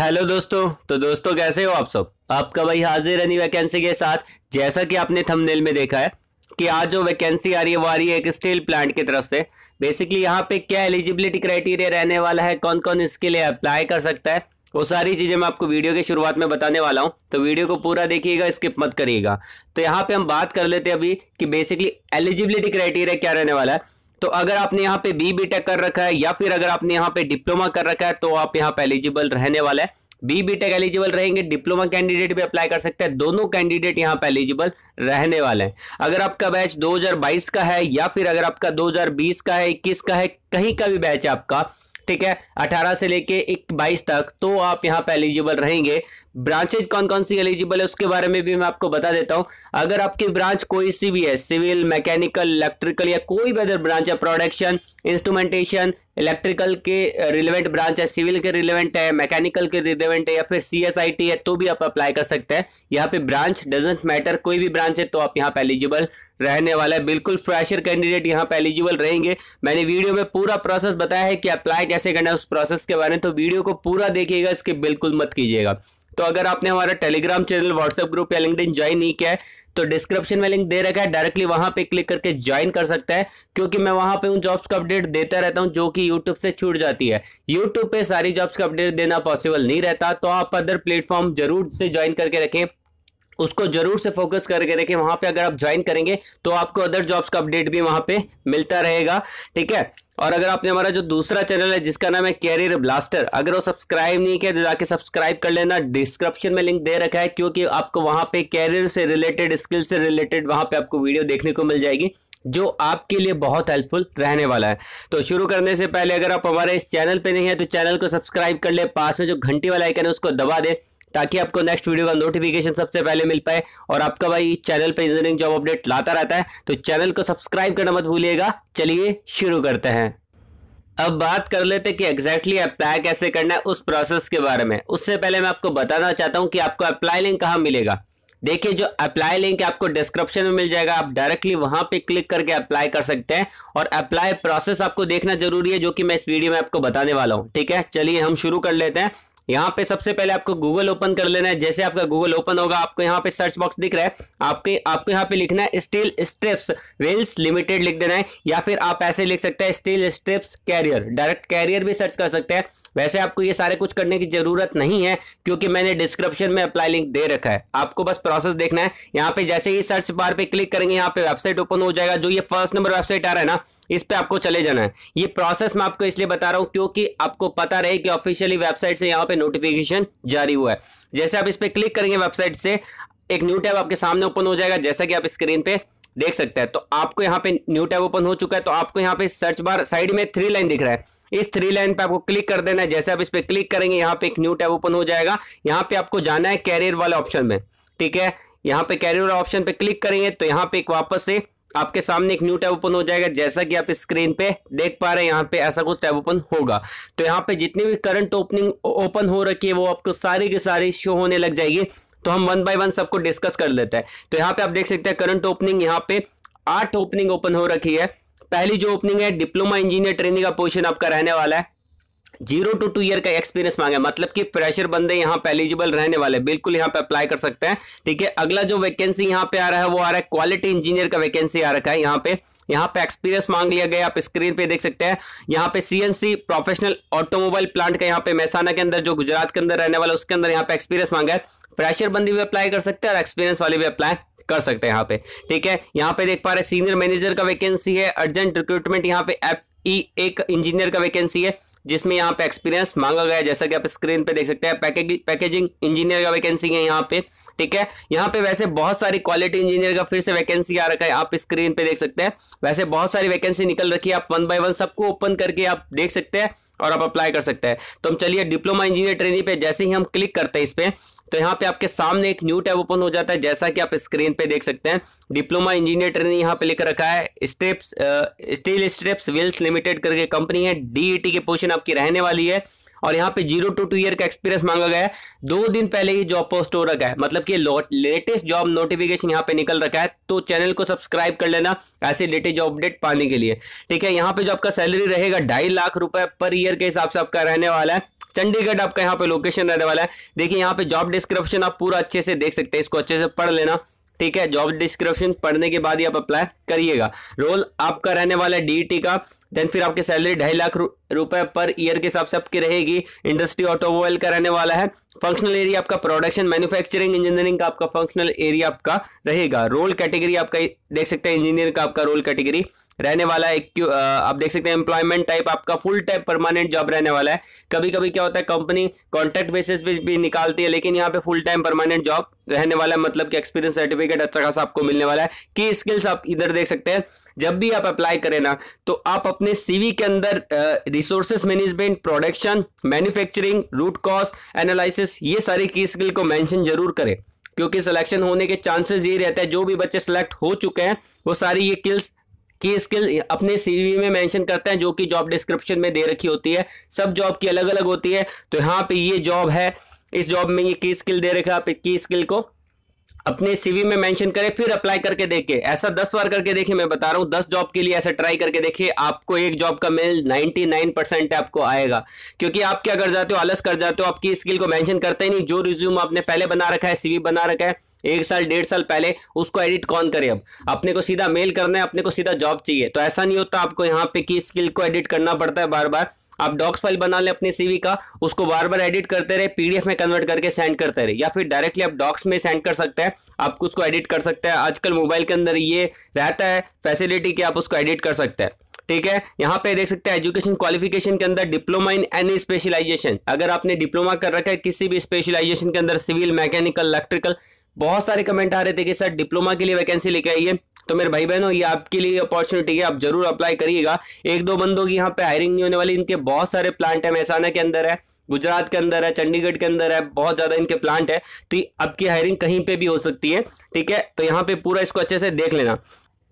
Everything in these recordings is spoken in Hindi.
हेलो दोस्तों तो दोस्तों कैसे हो आप सब आपका भाई हाजिर अनी वैकेंसी के साथ जैसा कि आपने थंबनेल में देखा है कि आज जो वैकेंसी आ रही है वो आ रही है एक स्टील प्लांट की तरफ से बेसिकली यहाँ पे क्या एलिजिबिलिटी क्राइटेरिया रहने वाला है कौन कौन इसके लिए अप्लाई कर सकता है वो सारी चीज़ें मैं आपको वीडियो की शुरुआत में बताने वाला हूँ तो वीडियो को पूरा देखिएगा स्किप मत करिएगा तो यहाँ पे हम बात कर लेते हैं अभी कि बेसिकली एलिजिबिलिटी क्राइटेरिया क्या रहने वाला है तो अगर आपने यहाँ पे बी बीटेक कर रखा है या फिर अगर आपने यहाँ पे डिप्लोमा कर रखा है तो आप यहाँ पे एलिजिबल रहने वाला है बी बी टेक एलिजिबल रहेंगे डिप्लोमा कैंडिडेट भी अप्लाई कर सकते हैं दोनों कैंडिडेट यहाँ पे एलिजिबल रहने वाले हैं अगर आपका बैच 2022 का है या फिर अगर आपका 2020 का है इक्कीस का है कहीं का भी बैच है आपका ठीक है 18 से लेके 22 तक तो आप यहाँ पे एलिजिबल रहेंगे ब्रांचेज कौन कौन सी एलिजिबल है उसके बारे में भी मैं आपको बता देता हूँ अगर आपकी ब्रांच कोई सी भी है सिविल मैकेनिकल इलेक्ट्रिकल या कोई भी अदर ब्रांच है प्रोडक्शन इंस्ट्रूमेंटेशन इलेक्ट्रिकल के रिलेवेंट ब्रांच है सिविल के रिलेवेंट है मैकेनिकल के रिलेवेंट है या फिर सी है तो भी आप अप्लाई कर सकते हैं यहाँ पे ब्रांच डजेंट मैटर कोई भी ब्रांच है तो आप यहाँ पे एलिजिबल रहने वाला है बिल्कुल फ्रेशर कैंडिडेट यहाँ पे एलिजिबल रहेंगे मैंने वीडियो में पूरा प्रोसेस बताया है कि अप्लाई कैसे करना है उस प्रोसेस के बारे में तो वीडियो को पूरा देखिएगा इसके बिल्कुल मत कीजिएगा तो अगर आपने हमारा टेलीग्राम चैनल व्हाट्सएप ग्रुप या लिंकड ज्वाइन नहीं किया है तो डिस्क्रिप्शन में लिंक दे रखा है डायरेक्टली वहां पे क्लिक करके ज्वाइन कर सकता है क्योंकि मैं वहां पे उन जॉब्स का अपडेट देता रहता हूं जो कि यूट्यूब से छूट जाती है यूट्यूब पे सारी जॉब्स का अपडेट देना पॉसिबल नहीं रहता तो आप अदर प्लेटफॉर्म जरूर से ज्वाइन करके रखें उसको जरूर से फोकस करके रखें वहाँ पे अगर आप ज्वाइन करेंगे तो आपको अदर जॉब्स का अपडेट भी वहाँ पे मिलता रहेगा ठीक है और अगर आपने हमारा जो दूसरा चैनल है जिसका नाम है कैरियर ब्लास्टर अगर वो सब्सक्राइब नहीं किया तो जाके सब्सक्राइब कर लेना डिस्क्रिप्शन में लिंक दे रखा है क्योंकि आपको वहाँ पे कैरियर से रिलेटेड स्किल से रिलेटेड वहाँ पे आपको वीडियो देखने को मिल जाएगी जो आपके लिए बहुत हेल्पफुल रहने वाला है तो शुरू करने से पहले अगर आप हमारे इस चैनल पे नहीं है तो चैनल को सब्सक्राइब कर ले पास में जो घंटी वाला आइकन है उसको दबा दें ताकि आपको नेक्स्ट वीडियो का नोटिफिकेशन सबसे पहले मिल पाए और आपका भाई चैनल पर इंजीनियरिंग जॉब अपडेट लाता रहता है तो चैनल को सब्सक्राइब करना मत भूलिएगा चलिए शुरू करते हैं अब बात कर लेते कि एग्जैक्टली exactly अप्लाई कैसे करना है उस प्रोसेस के बारे में उससे पहले मैं आपको बताना चाहता हूँ कि आपको अप्लाई लिंक कहाँ मिलेगा देखिए जो अप्लाई लिंक आपको डिस्क्रिप्शन में मिल जाएगा आप डायरेक्टली वहां पे क्लिक करके अप्लाई कर सकते हैं और अप्लाई प्रोसेस आपको देखना जरूरी है जो कि मैं इस वीडियो में आपको बताने वाला हूं ठीक है चलिए हम शुरू कर लेते हैं यहाँ पे सबसे पहले आपको गूगल ओपन कर लेना है जैसे आपका गूगल ओपन होगा आपको यहाँ पे सर्च बॉक्स दिख रहा है आपके आपको यहाँ पे लिखना है स्टील स्ट्रिप्स वेल्स लिमिटेड लिख देना है या फिर आप ऐसे लिख सकते हैं steel strips career direct career भी सर्च कर सकते हैं वैसे आपको ये सारे कुछ करने की जरूरत नहीं है क्योंकि मैंने डिस्क्रिप्शन में अप्लाई लिंक दे रखा है आपको बस प्रोसेस देखना है यहाँ पे जैसे ही सर्च बार पे क्लिक करेंगे यहाँ पे वेबसाइट ओपन हो जाएगा जो ये फर्स्ट नंबर वेबसाइट आ रहा है ना इस पे आपको चले जाना है ये प्रोसेस मैं आपको इसलिए बता रहा हूँ क्योंकि आपको पता रहे कि ऑफिशियली वेबसाइट से यहाँ पे नोटिफिकेशन जारी हुआ है जैसे आप इस पर क्लिक करेंगे वेबसाइट से एक न्यू टैब आपके सामने ओपन हो जाएगा जैसा कि आप स्क्रीन पे देख सकता है तो आपको यहाँ पे न्यू टैब ओपन हो चुका है तो आपको यहाँ पे सर्च बार साइड में थ्री लाइन दिख रहा है इस थ्री लाइन पे आपको क्लिक कर देना है जैसे आप इस पर क्लिक करेंगे यहाँ पे एक न्यू टैब ओपन हो जाएगा यहाँ पे आपको जाना है कैरियर वाले ऑप्शन में ठीक है यहाँ पे कैरियर वाले ऑप्शन पे क्लिक करेंगे तो यहाँ पे एक वापस से आपके सामने एक न्यू टैब ओपन हो जाएगा जैसा कि आप स्क्रीन पे देख पा रहे हैं यहाँ पे ऐसा कुछ टैब ओपन होगा तो यहाँ पे जितनी भी करंट ओपनिंग ओपन हो रखी है वो आपको सारी की सारी शो होने लग जाएगी तो हम वन बाय वन सबको डिस्कस कर लेते हैं तो यहाँ पे आप देख सकते हैं करंट ओपनिंग यहाँ पे आठ ओपनिंग ओपन हो रखी है पहली जो ओपनिंग है डिप्लोमा इंजीनियर ट्रेनिंग का पोजिशन आपका रहने वाला है जीरो टू टू ईयर का एक्सपीरियंस मांगे मतलब कि फ्रेशर बंदे यहाँ पे एलिजिबल रहने वाले बिल्कुल यहाँ पे अप्लाई कर सकते हैं ठीक है अगला जो वैकेंसी यहाँ पे आ रहा है वो आ रहा है क्वालिटी इंजीनियर का वैकेंसी आ रखा है यहाँ पे यहाँ पे एक्सपीरियंस मांग लिया गया आप स्क्रीन पे देख सकते हैं यहाँ पे सीएनसी प्रोफेशनल ऑटोमोबाइल प्लांट का यहाँ पे मेहसाना के अंदर जो गुजरात के अंदर रहने वाला उसके अंदर यहाँ पे एक्सपीरियंस मांगा है फ्रेशर बंदी भी अप्लाई कर सकते हैं और एक्सपीरियंस वाले भी अप्लाई कर सकते हैं यहाँ पे ठीक है यहाँ पे देख पा रहे सीनियर मैनेजर का वैकेंसी है अर्जेंट रिक्रूटमेंट यहाँ पे एफ ई एक इंजीनियर का वैकेंसी है जिसमें यहाँ पे एक्सपीरियंस मांगा गया है जैसा कि आप स्क्रीन पे देख सकते हैं पैकेजिंग पैकेजिंग इंजीनियर का वैकेंसी है यहाँ पे ठीक है यहाँ पे वैसे बहुत सारी क्वालिटी इंजीनियर का फिर से वैकेंसी आ रखा है आप स्क्रीन पे देख सकते हैं वैसे बहुत सारी वैकेंसी निकल रखी है आप वन बाय वन सबको ओपन करके आप देख सकते हैं और आप अप्लाई कर सकते हैं तो हम चलिए डिप्लोमा इंजीनियर ट्रेनिंग पे जैसे ही हम क्लिक करते हैं इस पर तो यहाँ पे आपके सामने एक न्यू टैब ओपन हो जाता है जैसा कि आप स्क्रीन पे देख सकते हैं डिप्लोमा इंजीनियर ट्रेनिंग यहाँ पे लिख रखा है steps steel steps wills limited करके कंपनी है डीईटी के पोजीशन आपकी रहने वाली है और यहाँ पे जीरो टू टू ईयर का एक्सपीरियंस मांगा गया है दो दिन पहले ही जॉब पोस्ट हो रखा है मतलब कि लेटेस्ट जॉब नोटिफिकेशन यहाँ पे निकल रखा है तो चैनल को सब्सक्राइब कर लेना ऐसे लेटेस्ट जॉब अपडेट पाने के लिए ठीक है यहाँ पे जो आपका सैलरी रहेगा ढाई लाख रुपए पर ईयर के हिसाब से आपका रहने वाला है चंडीगढ़ आपका यहाँ पे लोकेशन रहने वाला है देखिए यहाँ पे जॉब डिस्क्रिप्शन आप पूरा अच्छे से देख सकते हैं इसको अच्छे से पढ़ लेना ठीक है जॉब डिस्क्रिप्शन पढ़ने के बाद ही आप अप्लाई करिएगा रोल आपका रहने वाला है डी का देन फिर आपकी सैलरी ढाई लाख रुपए पर ईयर के हिसाब से आपकी रहेगी इंडस्ट्री ऑटोमोबाइल का रहने वाला है फंक्शनल एरिया आपका प्रोडक्शन मैन्युफैक्चरिंग इंजीनियरिंग का आपका फंक्शनल एरिया आपका रहेगा रोल कैटेगरी आपका देख सकते हैं इंजीनियर का आपका रोल कैटेगरी रहने वाला है आप देख सकते हैं एम्प्लॉयमेंट टाइप आपका फुल टाइम परमानेंट जॉब रहने वाला है कभी कभी क्या होता है कंपनी कॉन्ट्रैक्ट बेसिस पे भी निकालती है लेकिन यहाँ पे फुल टाइम परमानेंट जॉब रहने वाला है मतलब कि एक्सपीरियंस सर्टिफिकेट अच्छा खासा आपको मिलने वाला है की स्किल्स आप इधर देख सकते हैं जब भी आप अप्लाई करें ना तो आप अपने सीवी के अंदर resources management production manufacturing root cost analysis ये सारी की स्किल को मेंशन जरूर करें क्योंकि सिलेक्शन होने के चांसेस ये रहता है जो भी बच्चे सिलेक्ट हो चुके हैं वो सारी ये किल्स की स्किल अपने सीवी में मेंशन करते हैं जो कि जॉब डिस्क्रिप्शन में दे रखी होती है सब जॉब की अलग अलग होती है तो यहाँ पे ये जॉब है इस जॉब में ये की स्किल दे रखा है आप की स्किल को अपने सीवी में मेंशन करें फिर अप्लाई करके देखिए ऐसा दस बार करके देखिए मैं बता रहा हूँ दस जॉब के लिए ऐसा ट्राई करके देखिए आपको एक जॉब का मेल 99 परसेंट आपको आएगा क्योंकि आप क्या कर जाते हो आलस कर जाते हो आपकी स्किल को मेंशन करते ही नहीं जो रिज्यूम आपने पहले बना रखा है सीवी बना रखा है एक साल डेढ़ साल पहले उसको एडिट कौन करे अब अपने को सीधा मेल करना है अपने को सीधा जॉब चाहिए तो ऐसा नहीं होता आपको यहाँ पे की स्किल को एडिट करना पड़ता है बार बार आप डॉक्स फाइल बना लें अपने सीवी का उसको बार बार एडिट करते रहे पीडीएफ में कन्वर्ट करके सेंड करते रहे या फिर डायरेक्टली आप डॉक्स में सेंड कर सकते हैं आप उसको एडिट कर सकते हैं आजकल मोबाइल के अंदर ये रहता है फैसिलिटी कि आप उसको एडिट कर सकते हैं ठीक है यहाँ पे देख सकते हैं एजुकेशन क्वालिफिकेशन के अंदर डिप्लोमा इन एनी स्पेशलाइजेशन अगर आपने डिप्लोमा कर रखा है किसी भी स्पेशलाइजेशन के अंदर सिविल मैकेनिकल इलेक्ट्रिकल बहुत सारे कमेंट आ रहे थे कि सर डिप्लोमा के लिए वैकेंसी लेके आइए तो मेरे भाई बहनों ये आपके लिए अपॉर्चुनिटी है आप जरूर अप्लाई करिएगा एक दो बंदों की यहाँ पे हायरिंग नहीं होने वाली इनके बहुत सारे प्लांट है मेहसाना के अंदर है गुजरात के अंदर है चंडीगढ़ के अंदर है बहुत ज़्यादा इनके प्लांट है तो आपकी हायरिंग कहीं पे भी हो सकती है ठीक है तो यहाँ पे पूरा इसको अच्छे से देख लेना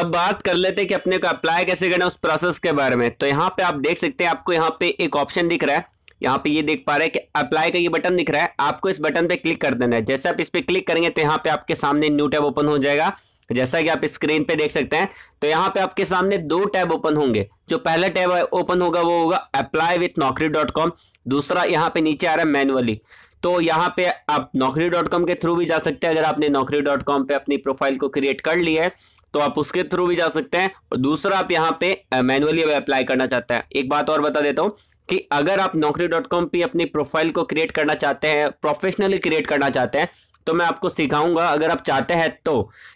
अब बात कर लेते हैं कि अपने को अप्लाई कैसे करना उस प्रोसेस के बारे में तो यहाँ पे आप देख सकते हैं आपको यहाँ पे एक ऑप्शन दिख रहा है यहाँ पे ये देख पा रहे हैं कि अप्लाई का ये बटन दिख रहा है आपको इस बटन पे क्लिक कर देना है जैसे आप इस पर क्लिक करेंगे तो यहाँ पे आपके सामने न्यू टैब ओपन हो जाएगा जैसा कि आप स्क्रीन पे देख सकते हैं तो यहाँ पे आपके सामने दो टैब ओपन होंगे जो पहला टैब ओपन होगा वो होगा apply with Naukri dot com दूसरा यहाँ पे नीचे आ रहा है मैनुअली तो यहाँ पे आप नौकरी डॉट कॉम के थ्रू भी जा सकते हैं अगर आपने नौकरी डॉट कॉम पे अपनी प्रोफाइल को क्रिएट कर लिया है तो आप उसके थ्रू भी जा सकते हैं और दूसरा आप यहाँ पे मैनुअली अप्लाई करना चाहते हैं एक बात और बता देता हूँ कि अगर आप नौकरी डॉट कॉम पर अपनी प्रोफाइल को क्रिएट करना चाहते हैं प्रोफेशनली क्रिएट करना चाहते हैं तो मैं आपको सिखाऊंगा अगर आप चाहते हैं तो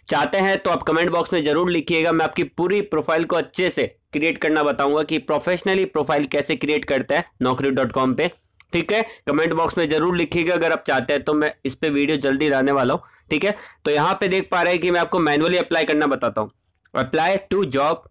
चाहते हैं तो आप कमेंट बॉक्स में ज़रूर लिखिएगा मैं आपकी पूरी प्रोफाइल को अच्छे से क्रिएट करना बताऊंगा कि प्रोफेशनली प्रोफाइल कैसे क्रिएट करते हैं नौकरी डॉट कॉम पर ठीक है कमेंट बॉक्स में जरूर लिखिएगा अगर आप चाहते हैं तो मैं इस पर वीडियो जल्दी लाने वाला हूँ ठीक है तो यहाँ पे देख पा रहे हैं कि मैं आपको मैनुअली अप्लाई करना बताता हूँ अप्लाई टू जॉब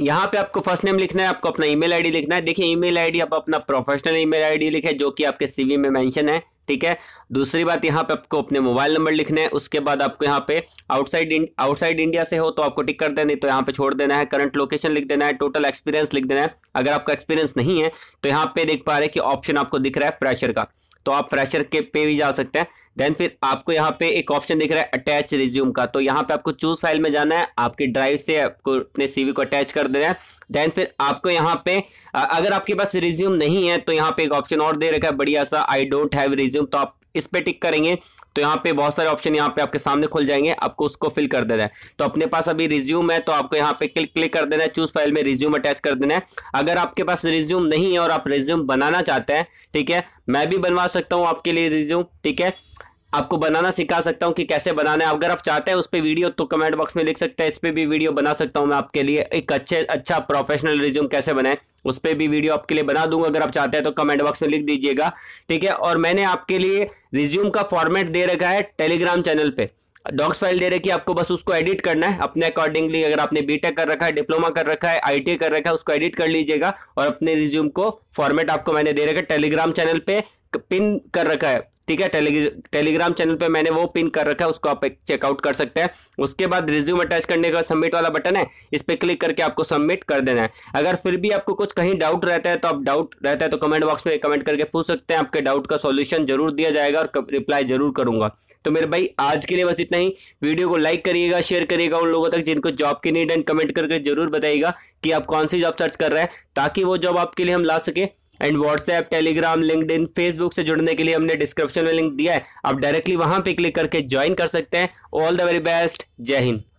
यहाँ पे आपको फर्स्ट नेम लिखना है आपको अपना ईमेल आईडी लिखना है देखिए ईमेल आईडी आप अपना प्रोफेशनल ईमेल आईडी लिखे जो कि आपके सीवी में मेंशन है ठीक है दूसरी बात यहाँ पे आपको अपने मोबाइल नंबर लिखना है उसके बाद आपको यहाँ पे आउटसाइड आउटसाइड इंडिया से हो तो आपको टिक कर देना नहीं तो यहाँ पे छोड़ देना है करंट लोकेशन लिख देना है टोटल एक्सपीरियंस लिख देना है अगर आपका एक्सपीरियंस नहीं है तो यहाँ पे देख पा रहे कि ऑप्शन आपको दिख रहा है फ्रेशर का तो आप फ्रेशर के पे भी जा सकते हैं देन फिर आपको यहाँ पे एक ऑप्शन दिख रहा है अटैच रिज्यूम का तो यहाँ पे आपको चूज फाइल में जाना है आपकी ड्राइव से आपको अपने सीवी को अटैच कर देना है देन फिर आपको यहाँ पे अगर आपके पास रिज्यूम नहीं है तो यहाँ पे एक ऑप्शन और दे रखा है बढ़िया सा आई डोंट हैव रिज्यूम तो आप इस पे टिक करेंगे तो यहाँ पे बहुत सारे ऑप्शन यहाँ पे आपके सामने खुल जाएंगे आपको उसको फिल कर देना है तो अपने पास अभी रिज्यूम है तो आपको यहाँ पे क्लिक क्लिक कर देना है चूज फाइल में रिज्यूम अटैच कर देना है अगर आपके पास रिज्यूम नहीं है और आप रिज्यूम बनाना चाहते हैं ठीक है मैं भी बनवा सकता हूँ आपके लिए रिज्यूम ठीक है आपको बनाना सिखा सकता हूँ कि कैसे बनाना है अगर आप चाहते हैं उस पर वीडियो तो कमेंट बॉक्स में लिख सकते हैं इस पर भी वीडियो बना सकता हूँ मैं आपके लिए एक अच्छे अच्छा प्रोफेशनल रिज्यूम कैसे बनाए उस पर भी वीडियो आपके लिए बना दूंगा अगर आप चाहते हैं तो कमेंट बॉक्स में लिख दीजिएगा ठीक है और मैंने आपके लिए रिज्यूम का फॉर्मेट दे रखा है टेलीग्राम चैनल पर डॉक्स फाइल दे रखी है आपको बस उसको एडिट करना है अपने अकॉर्डिंगली अगर आपने बीटेक कर रखा है डिप्लोमा कर रखा है आईटी e कर रखा है उसको एडिट कर लीजिएगा और अपने रिज्यूम को फॉर्मेट आपको मैंने दे रखा है टेलीग्राम चैनल पे पिन कर रखा है ठीक है टेलीग्राम टेलीग्राम चैनल पे मैंने वो पिन कर रखा है उसको आप चेकआउट कर सकते हैं उसके बाद रिज्यूम अटैच करने का सबमिट वाला बटन है इस पर क्लिक करके आपको सबमिट कर देना है अगर फिर भी आपको कुछ कहीं डाउट रहता है तो आप डाउट रहता है तो कमेंट बॉक्स में कमेंट करके पूछ सकते हैं आपके डाउट का सोल्यूशन जरूर दिया जाएगा और रिप्लाई जरूर करूंगा तो मेरे भाई आज के लिए बस इतना ही वीडियो को लाइक करिएगा शेयर करिएगा उन लोगों तक जिनको जॉब की नीड एंड कमेंट करके जरूर बताइएगा कि आप कौन सी जॉब सर्च कर रहे हैं ताकि वो जॉब आपके लिए हम ला सके and WhatsApp Telegram LinkedIn Facebook से जुड़ने के लिए हमने डिस्क्रिप्शन में लिंक दिया है आप डायरेक्टली वहां पर क्लिक करके ज्वाइन कर सकते हैं ऑल द वेरी बेस्ट जय हिंद